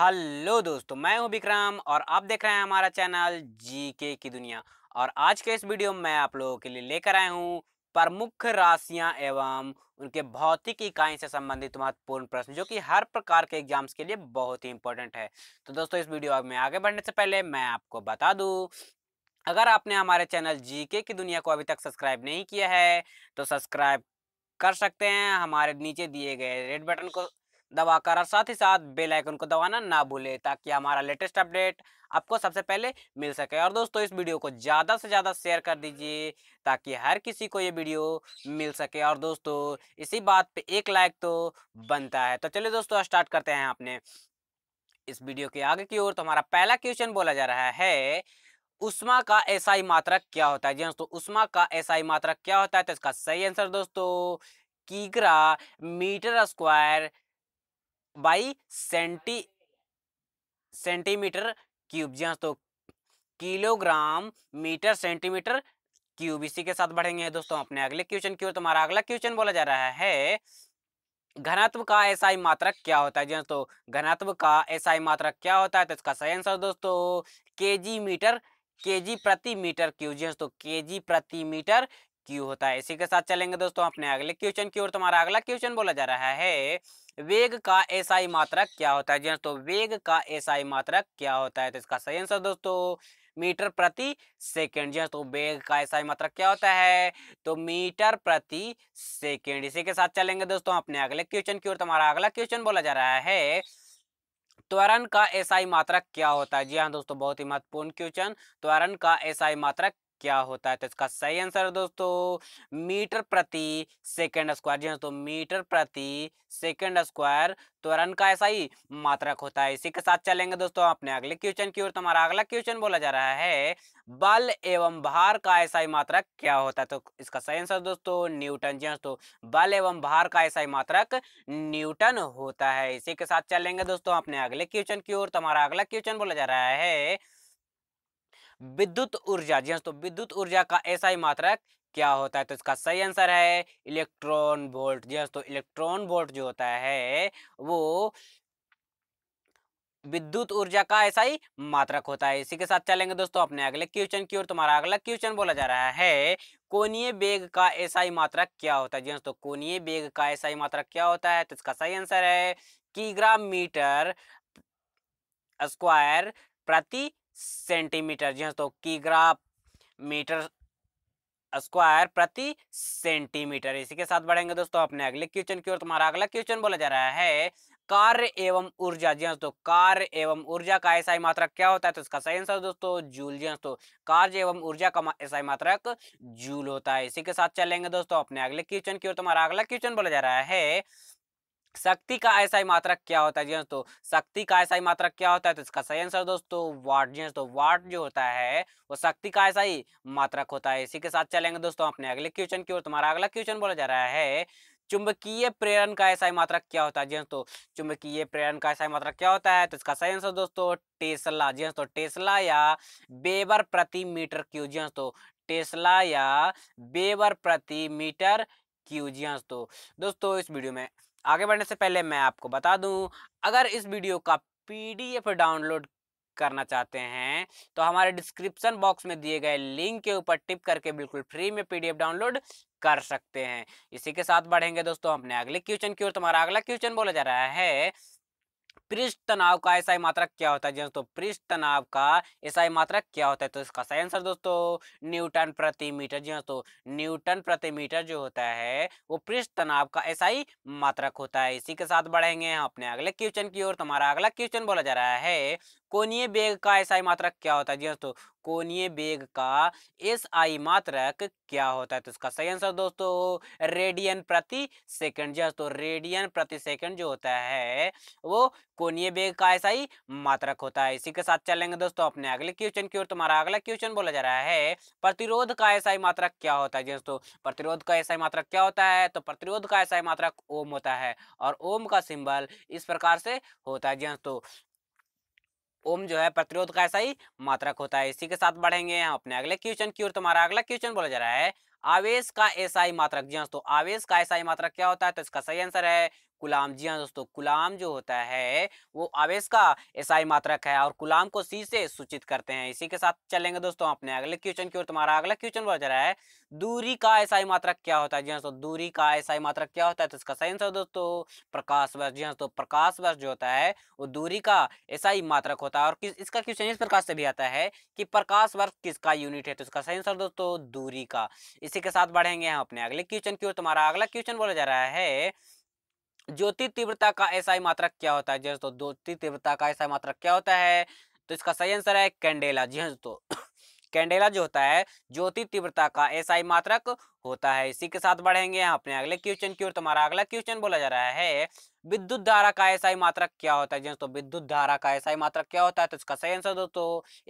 hello दोस्तों मैं हूं विक्रम और आप देख रहे हैं हमारा चैनल जी के की दुनिया और आज के इस वीडियो में मैं आप लोगों के लिए लेकर आया हूं प्रमुख राशियां एवं उनके भौतिक इकाई से संबंधित महत्वपूर्ण प्रश्न जो कि हर प्रकार के एग्जाम्स के लिए बहुत ही इंपॉर्टेंट है तो दोस्तों इस वीडियो में आगे बढ़ने से पहले मैं आपको बता दू अगर आपने हमारे चैनल जीके की दुनिया को अभी तक सब्सक्राइब नहीं किया है तो सब्सक्राइब कर सकते हैं हमारे नीचे दिए गए रेड बटन को दबाकर और साथ ही साथ बेल आइकन को दबाना ना भूले ताकि हमारा लेटेस्ट अपडेट आपको सबसे पहले मिल सके और दोस्तों इस वीडियो को ज़्यादा से ज़्यादा शेयर कर दीजिए ताकि हर किसी को ये वीडियो मिल सके और दोस्तों इसी बात पे एक लाइक तो बनता है तो चलिए दोस्तों स्टार्ट करते हैं अपने इस वीडियो के आगे की ओर तो हमारा पहला क्वेश्चन बोला जा रहा है उष्मा का ऐसाई मात्रक क्या होता है जी हाँ दोस्तों उष्मा का ऐसाई मात्रक क्या होता है तो इसका सही आंसर दोस्तों कीगरा metre square by centi centimetre cube जी हाँ तो किलोग्राम मीटर सेंटीमीटर क्यूब इसी के साथ बढ़ेंगे दोस्तों अपने अगले क्वेश्चन की ओर तुम्हारा अगला क्वेश्चन बोला जा रहा है घनत्व का एसआई मात्रक क्या होता है जी हाँ, तो घनत्व का एसआई मात्रक क्या होता है तो इसका सही आंसर दोस्तों केजी मीटर केजी प्रति मीटर क्यू जी दोस्तों हाँ, केजी प्रति मीटर क्यू होता है इसी के साथ चलेंगे दोस्तों अपने अगले क्वेश्चन की ओर तुम्हारा अगला क्वेश्चन बोला जा रहा है वेग का एसआई मात्रक क्या होता है जी दोस्तों हाँ, वेग का एसआई मात्रक क्या होता है तो इसका सही आंसर दोस्तों मीटर प्रति सेकेंड जी हाँ, तो वेग का एसआई मात्रक क्या होता है तो मीटर प्रति सेकेंड इसी के साथ चलेंगे दोस्तों अपने अगले क्वेश्चन की ओर तुम्हारा तो अगला क्वेश्चन बोला जा रहा है त्वरण का एसआई मात्रक क्या होता है जी हाँ दोस्तों बहुत ही महत्वपूर्ण क्वेश्चन त्वरण का एसआई मात्रक क्या होता है तो इसका सही आंसर है दोस्तों मीटर प्रति सेकेंड स्क्वायर जी हाँ दोस्तों मीटर प्रति सेकेंड स्क्वायर त्वरण का ऐसा ही मात्रक होता है इसी के साथ चलेंगे दोस्तों अपने अगले क्वेश्चन की ओर तो हमारा अगला क्वेश्चन बोला जा रहा है बल एवं भार का ऐसा ही मात्रक क्या होता है तो इसका सही आंसर दोस्तों न्यूटन जी हाँ दोस्तों बल एवं भार का ऐसा ही मात्रक न्यूटन होता है इसी के साथ चलेंगे दोस्तों अपने अगले क्वेश्चन की ओर तो हमारा अगला क्वेश्चन बोला जा रहा है विद्युत ऊर्जा जी दोस्तों हाँ, विद्युत ऊर्जा का ऐसा ही मात्रक क्या होता है तो इसका सही आंसर है इलेक्ट्रॉन वोल्ट जी दोस्तों हाँ, इलेक्ट्रॉन वोल्ट जो होता है वो विद्युत ऊर्जा का ऐसा ही मात्रक होता है इसी के साथ चलेंगे दोस्तों अपने अगले क्वेश्चन की ओर तुम्हारा तो अगला क्वेश्चन बोला जा रहा है कोनीय बेग का ऐसा ही मात्रक क्या होता है जी दोस्तों हाँ, कोनीय बेग का ऐसा ही मात्रक क्या होता है तो इसका सही आंसर है किग्राम मीटर स्क्वायर प्रति सेंटीमीटर जी हाँ तो कीग्राफ मीटर स्क्वायर प्रति सेंटीमीटर इसी के साथ बढ़ेंगे दोस्तों अपने अगले क्वेश्चन की ओर तुम्हारा अगला क्वेश्चन बोला जा रहा है कार्य एवं ऊर्जा जी हाँ दोस्तों कार्य एवं ऊर्जा का ऐसा मात्रक क्या होता है तो इसका सही आंसर दोस्तों जूल जी हाँ दोस्तों कार्य एवं ऊर्जा का ऐसा मात्रक जूल होता है इसी के साथ चलेंगे दोस्तों अपने अगले क्वेश्चन की ओर तुम्हारा अगला क्वेश्चन बोला जा रहा है शक्ति का ऐसा ही मात्रक क्या होता है जी दोस्तों शक्ति का ऐसा ही मात्रक क्या होता है तो इसका सही आंसर दोस्तों वाट जी दोस्तों वाट जो होता है वो शक्ति का ऐसा ही मात्रक होता है इसी के साथ चलेंगे दोस्तों अपने अगले क्वेश्चन की ओर तुम्हारा अगला क्वेश्चन बोला जा रहा है चुंबकीय प्रेरण का ऐसा ही मात्रक क्या होता है जी दोस्तों चुंबकीय प्रेरण का ऐसा मात्रक क्या होता है तो इसका सही आंसर दोस्तों टेस्ला जी दोस्तों टेस्ला या बेबर प्रति मीटर क्यू जी दोस्तों टेस्ला या बेबर प्रति मीटर क्यू जी दोस्तों दोस्तों इस वीडियो में आगे बढ़ने से पहले मैं आपको बता दूं अगर इस वीडियो का पीडीएफ डाउनलोड करना चाहते हैं तो हमारे डिस्क्रिप्शन बॉक्स में दिए गए लिंक के ऊपर टिप करके बिल्कुल फ्री में पीडीएफ डाउनलोड कर सकते हैं इसी के साथ बढ़ेंगे दोस्तों अपने अगले क्वेश्चन की ओर तुम्हारा अगला क्वेश्चन बोला जा रहा है पृष्ठ तनाव का ऐसा मात्रक क्या होता है दोस्तों पृष्ठ तनाव का ऐसा मात्रक क्या होता है तो इसका सही आंसर दोस्तों न्यूटन प्रति मीटर जी दोस्तों न्यूटन प्रति मीटर जो होता है वो पृष्ठ तनाव का एसआई मात्रक होता है इसी के साथ बढ़ेंगे हम अपने अगले क्वेश्चन की ओर तुम्हारा तो अगला क्वेश्चन बोला जा रहा है कोनीय बेग का ऐसा मात्रक क्या होता है जी दोस्तों कोणीय वेग का एस आई मात्रक क्या होता है तो इसका सही आंसर दोस्तों रेडियन प्रति सेकंड जो तो रेडियन प्रति सेकंड जो होता है वो कोणीय वेग का एस आई मात्रक होता है इसी के साथ चलेंगे दोस्तों अपने अगले क्वेश्चन की ओर तुम्हारा तो अगला क्वेश्चन बोला जा रहा है प्रतिरोध का एस आई मात्रक क्या होता है दोस्तों प्रतिरोध का एस आई मात्रक क्या होता है तो प्रतिरोध का एस आई मात्रक ओम होता है और ओम का सिंबल इस प्रकार से होता है जी दोस्तों ओम जो है प्रतिरोध का ऐसा ही मात्रक होता है इसी के साथ बढ़ेंगे हम अपने अगले क्वेश्चन की ओर तुम्हारा अगला क्वेश्चन बोला जा रहा है आवेश का ऐसा ही मात्रक जी हाँ दोस्तों आवेश का ऐसा ही मात्रक क्या होता है तो इसका सही आंसर है कुलाम जी हाँ दोस्तों कुलाम जो होता है वो आवेश का ऐसा ही मात्रक है और कुलाम को सी से सूचित करते हैं इसी के साथ चलेंगे दोस्तों अपने अगले क्वेश्चन की ओर तुम्हारा अगला क्वेश्चन बोला जा रहा है दूरी का ही मात्रक क्या होता है जी हाँ तो दूरी का ही मात्रक क्या होता है तो इसका सही आंसर दोस्तों प्रकाश वर्ष जी हाँ तो प्रकाश वर्ष जो होता है वो दूरी का ही मात्रक होता है और किस, इसका क्वेश्चन इस प्रकार से भी आता है कि प्रकाश वर्ष किसका यूनिट है तो इसका सही आंसर दोस्तों दूरी का इसी के साथ बढ़ेंगे हम अपने अगले क्वेश्चन की ओर तुम्हारा अगला क्वेश्चन बोला जा रहा है ज्योति तीव्रता का ही मात्रक क्या होता है दोस्तों हाँ, ज्योति तीव्रता का एसआई मात्रक क्या होता है तो इसका सही आंसर है कैंडेला जी हाँ दोस्तों कैंडेला जो होता है ज्योति तीव्रता का एसआई मात्रक होता है इसी के साथ बढ़ेंगे अपने अगले क्वेश्चन की ओर तुम्हारा अगला क्वेश्चन बोला जा रहा है विद्युत धारा का एसआई मात्रक क्या होता है जी हाँ विद्युत धारा का एसआई मात्रक क्या होता है तो इसका सही आंसर दोस्तों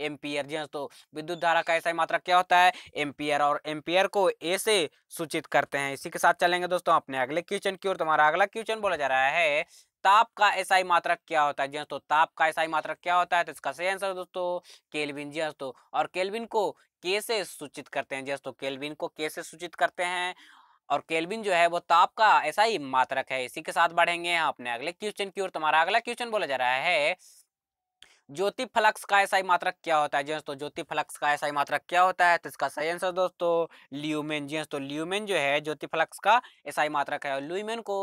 एम्पियर जी तो विद्युत धारा का एसआई मात्रक क्या होता है एम्पियर और एम्पियर को ए से सूचित करते हैं इसी के साथ चलेंगे दोस्तों अपने अगले क्वेश्चन की ओर तुम्हारा अगला क्वेश्चन बोला जा रहा है ताप का एसआई मात्रक क्या होता है जी दोस्तों हाँ, ताप का एसआई मात्रक क्या होता है तो इसका सही आंसर दोस्तों केल्विन जी दोस्तों हाँ, और केल्विन को कैसे सूचित करते हैं जी दोस्तों हाँ, केल्विन को कैसे सूचित करते हैं और केल्विन जो है वो ताप का ऐसा ही मात्रक है इसी के साथ बढ़ेंगे हम अपने अगले क्वेश्चन की ओर तुम्हारा अगला क्वेश्चन बोला जा रहा है ज्योति फ्लक्स का ऐसा ही मात्रक क्या होता है जी दोस्तों ज्योति फ्लक्स का ऐसा ही मात्रक क्या होता है तो इसका सही आंसर दोस्तों ल्यूमेन जी दोस्तों ल्यूमेन जो है ज्योति फ्लक्स का ऐसा ही मात्रक है और ल्यूमेन को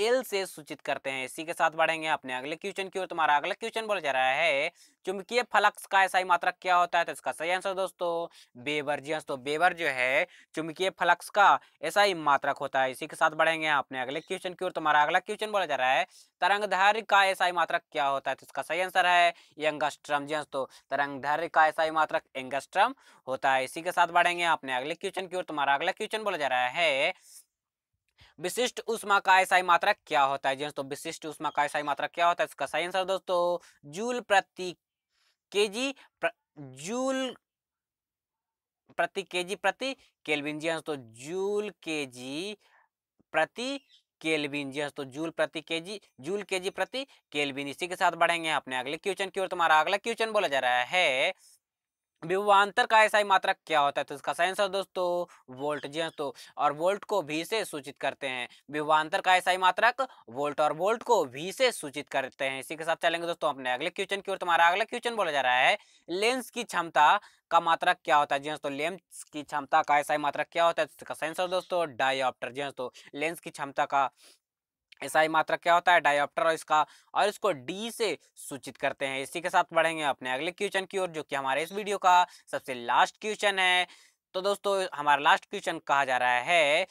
एल से सूचित करते हैं इसी के साथ बढ़ेंगे अपने अगले क्वेश्चन की ओर तुम्हारा अगला क्वेश्चन बोला जा रहा है चुंबकीय फलक्स का ही मात्रक क्या होता है तो इसका सही आंसर दोस्तों बेबर जी हाँ दोस्तों बेबर जो है चुंबकीय फलक्स का ऐसा ही मात्रक होता है इसी के साथ बढ़ेंगे अपने अगले क्वेश्चन की ओर तुम्हारा अगला क्वेश्चन बोला जा रहा है तरंगधैर्य का ऐसा ही मात्रक क्या होता है तो इसका सही आंसर है यंगस्ट्रम जी हाँ दोस्तों तरंगधैर्य का ही मात्रक एंगस्ट्रम होता है इसी के साथ बढ़ेंगे अपने अगले क्वेश्चन की ओर तुम्हारा अगला क्वेश्चन बोला जा रहा है विशिष्ट उष्मा का एसआई मात्रा क्या होता है तो विशिष्ट उष्मा का एसआई मात्रा क्या होता है इसका सही आंसर दोस्तों जूल प्रति केजी प्र, जूल प्रति केजी प्रति केल्विन जी तो जूल केजी प्रति केल्विन जी तो जूल प्रति केजी जूल केजी प्रति केल्विन इसी के साथ बढ़ेंगे अपने अगले क्वेश्चन की ओर तुम्हारा अगला क्वेश्चन बोला जा रहा है विभवान्तर का ही मात्रक क्या होता है तो इसका साइंस दोस्तों तो वोल्ट जी तो और वोल्ट को भी से सूचित करते हैं विभवान्तर का ऐसा ही मात्रक वोल्ट और वोल्ट को भी से सूचित करते हैं इसी के साथ चलेंगे दोस्तों अपने अगले क्वेश्चन की ओर तुम्हारा अगला क्वेश्चन बोला जा रहा है लेंस की क्षमता का मात्रक क्या होता है जी हाँ दोस्तों लेंस की क्षमता का ऐसा ही मात्रक क्या होता है तो इसका साइंस दोस्तों डायोप्टर जी हाँ दोस्तों लेंस की क्षमता का एसआई मात्रक क्या होता है डायोप्टर और इसका और इसको डी से सूचित करते हैं इसी के साथ बढ़ेंगे अपने अगले क्वेश्चन की ओर जो कि हमारे इस वीडियो का सबसे लास्ट क्वेश्चन है तो दोस्तों हमारा लास्ट क्वेश्चन कहा जा रहा है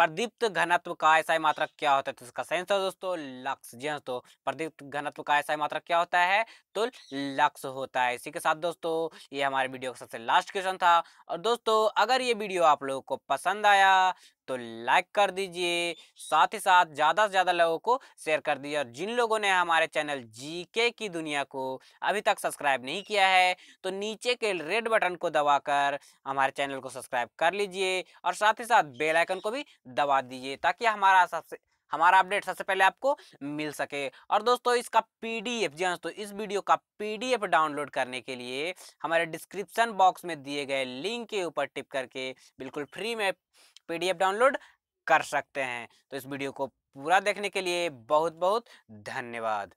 प्रदीप्त घनत्व का ऐसा मात्रक क्या होता है तो इसका सेंस है दोस्तों लक्ष्य जी हाँ तो प्रदीप्त घनत्व का ऐसा मात्रक क्या होता है तो लक्ष्य होता है इसी के साथ दोस्तों ये हमारे वीडियो का सबसे लास्ट क्वेश्चन था और दोस्तों अगर ये वीडियो आप लोगों को पसंद आया तो लाइक कर दीजिए साथ ही साथ ज़्यादा से ज़्यादा लोगों को शेयर कर दीजिए और जिन लोगों ने हमारे चैनल जीके की दुनिया को अभी तक सब्सक्राइब नहीं किया है तो नीचे के रेड बटन को दबाकर हमारे चैनल को सब्सक्राइब कर लीजिए और साथ ही साथ बेलाइकन को भी दबा दीजिए ताकि हमारा सबसे हमारा अपडेट सबसे पहले आपको मिल सके और दोस्तों इसका पीडीएफ जी हाँ दोस्तों इस वीडियो का पीडीएफ डाउनलोड करने के लिए हमारे डिस्क्रिप्शन बॉक्स में दिए गए लिंक के ऊपर टिप करके बिल्कुल फ्री में पीडीएफ डाउनलोड कर सकते हैं तो इस वीडियो को पूरा देखने के लिए बहुत बहुत धन्यवाद